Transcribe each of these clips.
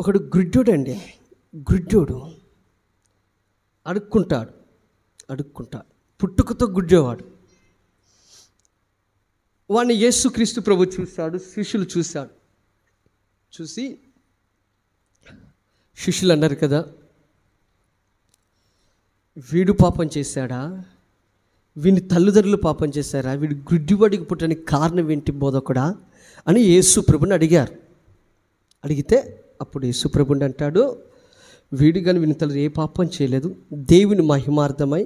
ఒకడు గ్రుడ్డోడు అండి గ్రుడ్డోడు అడుక్కుంటాడు అడుక్కుంటాడు పుట్టుకతో గుడ్డేవాడు వాడిని యేసుక్రీస్తు ప్రభు చూశాడు శిష్యులు చూశాడు చూసి శిష్యులు అన్నారు కదా వీడు పాపం చేశాడా వీని తల్లిదండ్రులు పాపం చేశారా వీడు గుడ్డివాడికి పుట్టడానికి కారణం ఏంటి బోధకుడా అని యేసు ప్రభుని అడిగారు అడిగితే అప్పుడు యేసుప్రభుని అంటాడు వీడిగాని వినతలు ఏ పాపం చేయలేదు దేవుని మహిమార్థమై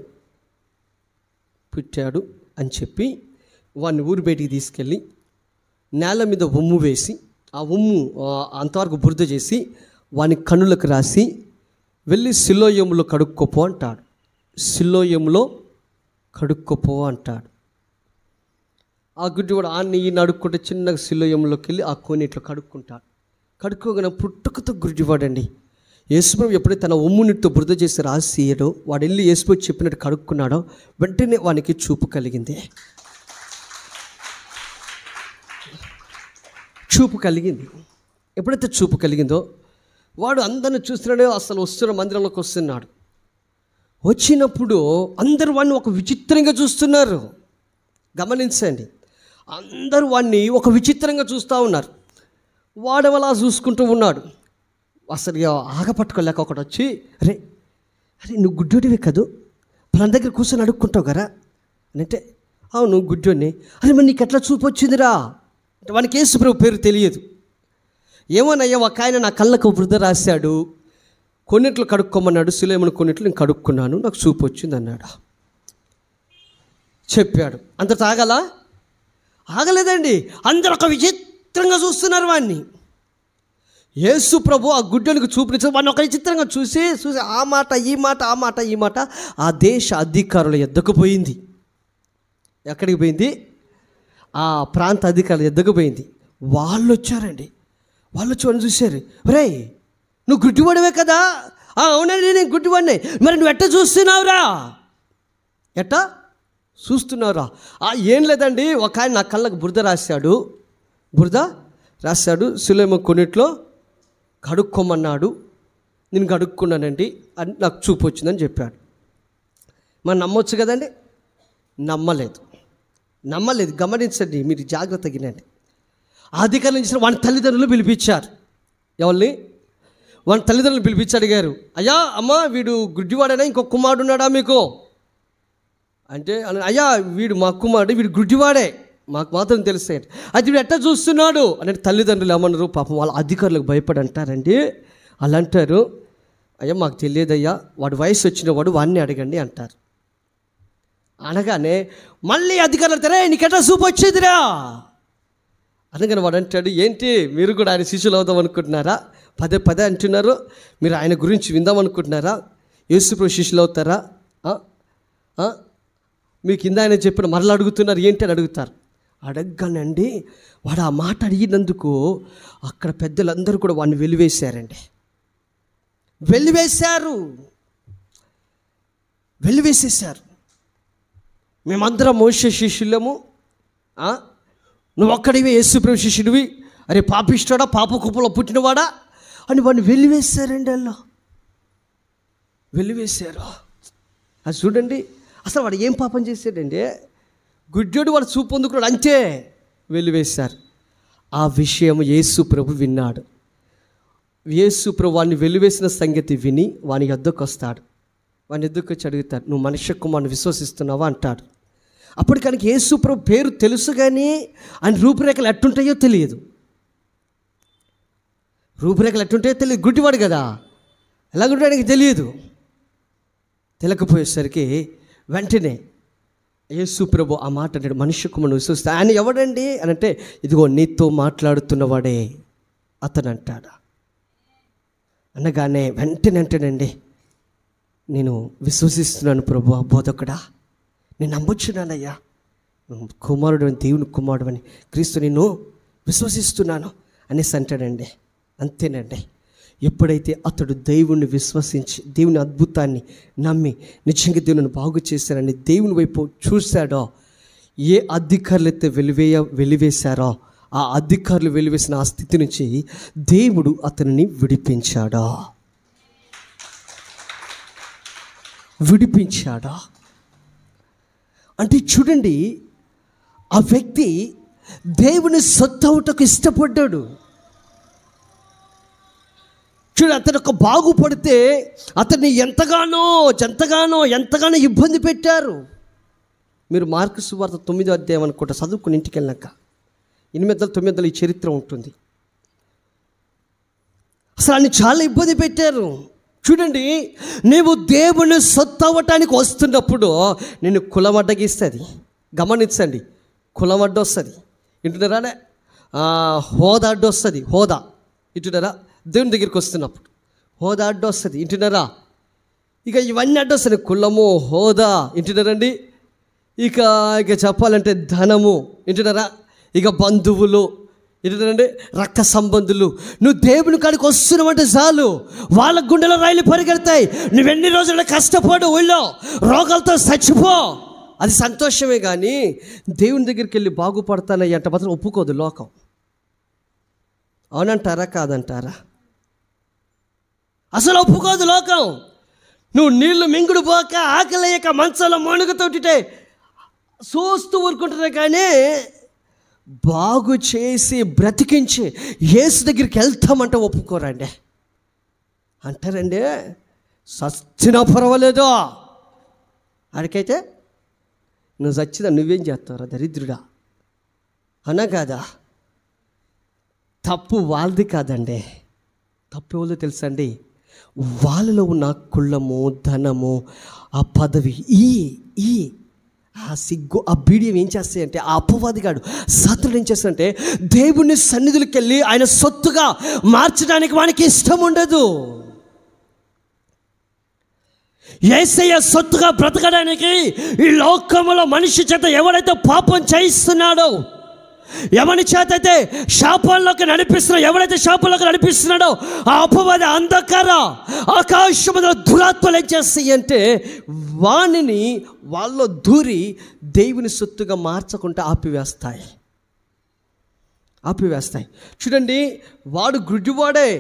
పుట్టాడు అని చెప్పి వాడిని ఊరు బయటికి తీసుకెళ్ళి నేల మీద ఉమ్ము వేసి ఆ ఉమ్ము అంతవరకు బురద చేసి వాని కన్నులకు రాసి వెళ్ళి సిలోయములో కడుక్కోపో అంటాడు సిలోయములో కడుక్కోపో అంటాడు ఆ గుడ్డి కూడా ఆ నెయ్యి నడుక్కుంటే చిన్నగా సిలోయంలోకి వెళ్ళి ఆ కోనేట్లో కడుక్కుంటాడు కడుక్కోగన పుట్టుకతో గురివాడండి యేసుప్రభు ఎప్పుడైతే తన ఉమ్మునితో బురద చేసి రాసియడో వాడు వెళ్ళి యేసుప్రభు చెప్పినట్టు కడుక్కున్నాడో వెంటనే వానికి చూపు కలిగింది చూపు కలిగింది ఎప్పుడైతే చూపు కలిగిందో వాడు అందరిని చూస్తున్నాడో అసలు వస్తున్న మందిరంలోకి వస్తున్నాడు వచ్చినప్పుడు అందరు వాడిని ఒక విచిత్రంగా చూస్తున్నారు గమనించండి అందరు వాడిని ఒక విచిత్రంగా చూస్తూ ఉన్నారు వాడవలా చూసుకుంటూ ఉన్నాడు అసలు ఆగపట్టుకోలేక ఒకటి వచ్చి అరే అరే నువ్వు గుడ్డోడివే కదూ వాళ్ళ దగ్గర కూర్చొని అడుక్కుంటావు కదా అంటే అవును గుడ్డోడిని అరే మరి నీకు ఎట్లా చూపు వచ్చిందిరా అంటే వానికి యేసుప్రభు పేరు తెలియదు ఏమోనయ్యా ఒక ఆయన నా కళ్ళకు వృద్ధ రాశాడు కొన్నిట్లు కడుక్కోమన్నాడు సులేమను కొన్నిట్లు నేను కడుక్కున్నాను నాకు చూపు వచ్చింది అన్నాడు చెప్పాడు అంత తాగలా ఆగలేదండి అందరు ఒక విచిత్ర విచిత్రంగా చూస్తున్నారు వాడిని యేసు ప్రభు ఆ గుడ్డోనికి చూపించారు వాడిని ఒక విచిత్రంగా చూసి చూసి ఆ మాట ఈ మాట ఆ మాట ఈ మాట ఆ దేశ అధికారుల ఎద్దకు పోయింది ఎక్కడికి పోయింది ఆ ప్రాంత అధికారులు ఎద్దకు పోయింది వాళ్ళు వచ్చారండి వాళ్ళు చూడని చూశారు రే నువ్వు గుడ్డివాడవే కదా అవునండి నేను గుడ్డివాడినే మరి నువ్వు ఎట్ట చూస్తున్నావురా ఎట్ట చూస్తున్నారా ఏం లేదండి ఒక ఆయన నా కళ్ళకు బురద రాశాడు బురద రాశాడు సులేమ కొన్నిట్లో కడుక్కోమన్నాడు నేను కడుక్కున్నానండి అని నాకు చూపు వచ్చిందని చెప్పాడు మనం నమ్మొచ్చు కదండి నమ్మలేదు నమ్మలేదు గమనించండి మీరు జాగ్రత్త గినండి ఇచ్చిన వాడి తల్లిదండ్రులు పిలిపించారు ఎవరిని వాని తల్లిదండ్రులు పిలిపించి అడిగారు అయ్యా అమ్మ వీడు గుడ్డివాడైనా ఇంకో కుమారుడు ఉన్నాడా మీకు అంటే అయ్యా వీడు మా కుమారుడు వీడు గుడ్డివాడే మాకు మాత్రం తెలుస్తాయి అది ఎట్టా చూస్తున్నాడు అని తల్లిదండ్రులు ఏమన్నారు పాపం వాళ్ళ అధికారులకు భయపడి అంటారండి అలా అంటారు అయ్యా మాకు తెలియదయ్యా వాడు వయసు వచ్చిన వాడు వాడిని అడగండి అంటారు అనగానే మళ్ళీ అధికారులు తెరే నీకెట్లా చూపు వచ్చేదిరా అనగానే వాడు అంటాడు ఏంటి మీరు కూడా ఆయన శిష్యులు అవుదాం అనుకుంటున్నారా పదే పదే అంటున్నారు మీరు ఆయన గురించి విందాం అనుకుంటున్నారా యేసుప్రభు శిష్యులు అవుతారా మీకు కింద ఆయన చెప్పిన మరలా అడుగుతున్నారు ఏంటి అని అడుగుతారు అడగ్గానండి వాడు ఆ మాట అడిగినందుకు అక్కడ పెద్దలందరూ కూడా వాడిని వెలివేశారండి వెలివేశారు వెలివేసేశారు మేమందరం మోస శిష్యులము నువ్వు ఒక్కడివి యేసుప్రభు శిష్యుడివి అరే పాపిస్తాడా పాప కుప్పలో పుట్టినవాడా అని వాడిని వెలివేశారండి అల్లో వెలివేశారు అది చూడండి అసలు వాడు ఏం పాపం చేశాడండి గుడ్డోడు వాళ్ళు చూపు పొందుకున్నాడు అంతే వెలివేశారు ఆ విషయం యేసు ప్రభు విన్నాడు యేసు ప్రభు వాడిని వెలివేసిన సంగతి విని వాని ఎద్దకు వస్తాడు వాని ఎద్దుకు వచ్చి అడుగుతాడు నువ్వు మనిషి మనం విశ్వసిస్తున్నావా అంటాడు అప్పుడు కనుక యేసు ప్రభు పేరు తెలుసు కానీ ఆయన రూపురేఖలు ఎట్టుంటాయో తెలియదు రూపురేఖలు ఎట్టుంటాయో తెలియదు గుడ్డివాడు కదా ఎలా ఎలాగుంటాడో తెలియదు తెలియకపోయేసరికి వెంటనే యేసు ప్రభు ఆ మాట అంటాడు మనుషుకు మనం విశ్వస్తా ఆయన ఎవడండి అని అంటే ఇదిగో నీతో మాట్లాడుతున్నవాడే అతను అంటాడా అనగానే వెంటనే అంటాడండి నేను విశ్వసిస్తున్నాను ప్రభు ఆ బోధకుడా నేను నమ్మొచ్చున్నానయ్యా కుమారుడు అని దేవుని కుమారుడు అని క్రీస్తు నేను విశ్వసిస్తున్నాను అనేసి అంటాడండి అంతేనండి ఎప్పుడైతే అతడు దేవుణ్ణి విశ్వసించి దేవుని అద్భుతాన్ని నమ్మి నిజంగా దేవుని బాగు చేశారని దేవుని వైపు చూశాడో ఏ అయితే వెలివేయ వెలివేశారో ఆ అధికారులు వెలివేసిన ఆ స్థితి నుంచి దేవుడు అతనిని విడిపించాడా విడిపించాడా అంటే చూడండి ఆ వ్యక్తి దేవుని సొత్తవుటకు ఇష్టపడ్డాడు చూడు అతను ఒక బాగుపడితే అతన్ని ఎంతగానో ఎంతగానో ఎంతగానో ఇబ్బంది పెట్టారు మీరు మార్కు సువార్త తొమ్మిదో అధ్యాయం అనుకుంటే చదువుకుని ఇంటికి వెళ్ళాక ఎనిమిదలు తొమ్మిదలు ఈ చరిత్ర ఉంటుంది అసలు ఆయన చాలా ఇబ్బంది పెట్టారు చూడండి నీవు దేవుని సొత్తు అవ్వటానికి వస్తున్నప్పుడు నేను కులం గమనించండి కులం అడ్డొస్తుంది ఇంటున్నారా హోదా అడ్డొస్తుంది హోదా ఇంటున్నారా దేవుని దగ్గరికి వస్తున్నప్పుడు హోదా అడ్డొస్తుంది ఇంటినరా ఇక ఇవన్నీ వస్తుంది కులము హోదా ఇంటినరండి ఇక ఇక చెప్పాలంటే ధనము ఇంటినరా ఇక బంధువులు ఏంటంటే రక్త సంబంధులు నువ్వు దేవుని కాడికి వస్తున్నావంటే చాలు వాళ్ళ గుండెలో రైలు పరిగెడతాయి నువ్వెన్ని రోజులు కష్టపడు ఊళ్ళో రోగాలతో చచ్చిపో అది సంతోషమే కానీ దేవుని దగ్గరికి వెళ్ళి బాగుపడతానయ్యంట మాత్రం ఒప్పుకోదు లోకం అవునంటారా కాదంటారా అసలు ఒప్పుకోదు లోకం నువ్వు నీళ్లు మింగుడు పోక ఆకలేయక మంచంలో మణుగుతుంటే చూస్తూ ఊరుకుంటున్నా కానీ బాగు చేసి బ్రతికించి ఏసు దగ్గరికి వెళ్తామంటే ఒప్పుకోరండి అంటారండి సచ్చినా పర్వాలేదు అడికైతే నువ్వు సచ్చిదా నువ్వేం చేస్తావురా దరిద్రుడా అన్నా కాదా తప్పు వాళ్ళది కాదండి తప్పు ఎవరో తెలుసండి వాళ్ళలో ఉన్న కుళ్ళము ధనము ఆ పదవి ఈ ఈ ఆ సిగ్గు ఆ బీడియం ఏం చేస్తాయంటే ఆ అపవాదిగాడు సాతుడు ఏం చేస్తాడంటే దేవుణ్ణి సన్నిధులకు వెళ్ళి ఆయన సొత్తుగా మార్చడానికి వానికి ఇష్టం ఉండదు ఏసయ్య సొత్తుగా బ్రతకడానికి ఈ లోకంలో మనిషి చేత ఎవడైతే పాపం చేయిస్తున్నాడో ఎవరి అయితే శాపంలోకి నడిపిస్తున్నా ఎవరైతే శాపంలోకి నడిపిస్తున్నాడో ఆ అపవాది అంధకార మీద దురాత్మలు ఏం చేస్తాయి అంటే వాణిని వాళ్ళ దూరి దేవుని సొత్తుగా మార్చకుండా ఆపివేస్తాయి ఆపివేస్తాయి చూడండి వాడు గుడ్డివాడే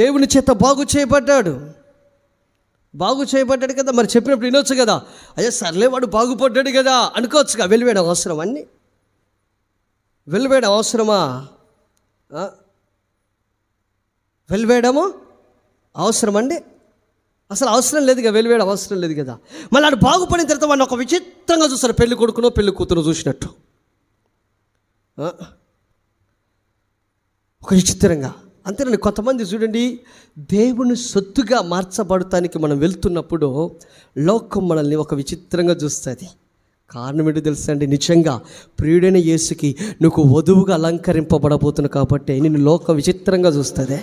దేవుని చేత బాగు చేయబడ్డాడు బాగు చేయబడ్డాడు కదా మరి చెప్పినప్పుడు వినొచ్చు కదా అయ్యా సర్లే వాడు బాగుపడ్డాడు కదా అనుకోవచ్చుగా వెళ్ళిపోయాడు అవసరం అన్నీ వెలువేయడం అవసరమా వెలివేయడము అవసరమండి అసలు అవసరం లేదు కదా వెలివేయడం అవసరం లేదు కదా మళ్ళీ అటు బాగుపడిన తర్వాత వాడిని ఒక విచిత్రంగా చూస్తారు పెళ్లి కొడుకునో పెళ్లి కూతురు చూసినట్టు ఒక విచిత్రంగా అంతేనండి కొంతమంది చూడండి దేవుని సొత్తుగా మార్చబడటానికి మనం వెళ్తున్నప్పుడు లోకం మనల్ని ఒక విచిత్రంగా చూస్తుంది కారణం ఏంటో తెలుసా అండి నిజంగా ప్రియుడైన యేసుకి నువ్వు వధువుగా అలంకరింపబడబోతున్నావు కాబట్టి నేను లోకం విచిత్రంగా చూస్తుంది